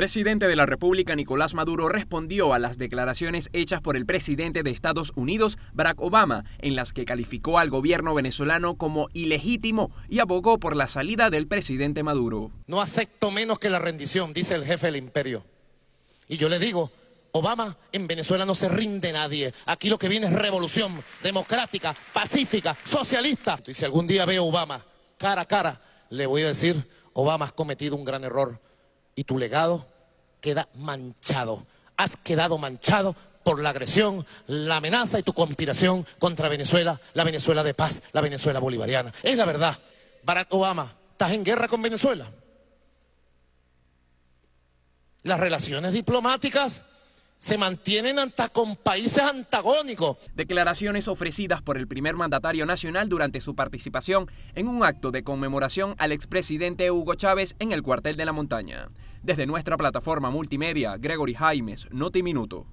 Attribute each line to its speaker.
Speaker 1: presidente de la República, Nicolás Maduro, respondió a las declaraciones hechas por el presidente de Estados Unidos, Barack Obama, en las que calificó al gobierno venezolano como ilegítimo y abogó por la salida del presidente Maduro. No
Speaker 2: acepto menos que la rendición, dice el jefe del imperio. Y yo le digo, Obama, en Venezuela no se rinde nadie. Aquí lo que viene es revolución democrática, pacífica, socialista. Y si algún día veo a Obama cara a cara, le voy a decir, Obama has cometido un gran error y tu legado queda manchado. Has quedado manchado por la agresión, la amenaza y tu conspiración contra Venezuela, la Venezuela de paz, la Venezuela bolivariana. Es la verdad. Barack Obama, ¿estás en guerra con Venezuela? Las relaciones diplomáticas se mantienen hasta con países antagónicos.
Speaker 1: Declaraciones ofrecidas por el primer mandatario nacional durante su participación en un acto de conmemoración al expresidente Hugo Chávez en el cuartel de la montaña. Desde nuestra plataforma multimedia, Gregory Jaimes, Noti Minuto.